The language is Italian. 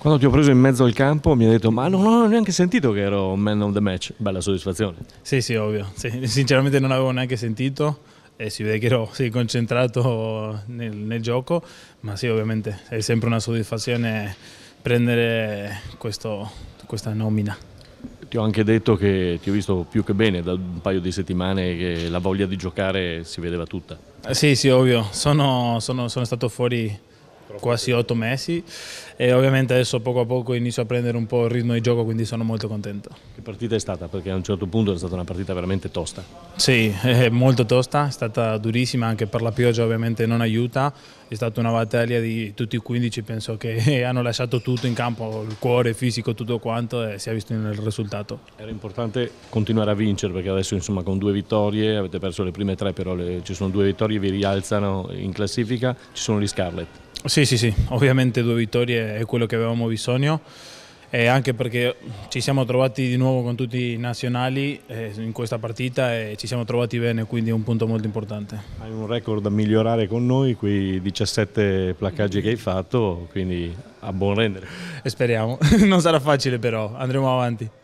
Quando ti ho preso in mezzo al campo mi hai detto ma non ho neanche sentito che ero man of the match, bella soddisfazione. Sì, sì, ovvio, sì, sinceramente non avevo neanche sentito e si vede che ero sì, concentrato nel, nel, gioco, ma sì ovviamente è sempre una soddisfazione prendere questo, questa nomina. Ti ho anche detto che ti ho visto più che bene da un paio di settimane che la voglia di giocare si vedeva tutta. Sì, sì, ovvio, sono, sono, sono stato fuori quasi otto mesi e ovviamente adesso poco a poco inizio a prendere un po' il ritmo di gioco quindi sono molto contento. Che partita è stata? Perché a un certo punto è stata una partita veramente tosta. Sì, molto tosta, è stata durissima anche per la pioggia ovviamente non aiuta, è stata una battaglia di tutti i 15, penso che hanno lasciato tutto in campo, il cuore, il fisico, tutto quanto e si è visto nel risultato. Era importante continuare a vincere perché adesso insomma con due vittorie, avete perso le prime tre però le, ci sono due vittorie, vi rialzano in classifica, ci sono gli Scarlett. Sì, sì, sì, ovviamente due vittorie è quello che avevamo bisogno, eh, anche perché ci siamo trovati di nuovo con tutti i nazionali eh, in questa partita e ci siamo trovati bene, quindi è un punto molto importante. Hai un record da migliorare con noi, quei 17 placcaggi che hai fatto, quindi a buon rendere. E speriamo, non sarà facile però, andremo avanti.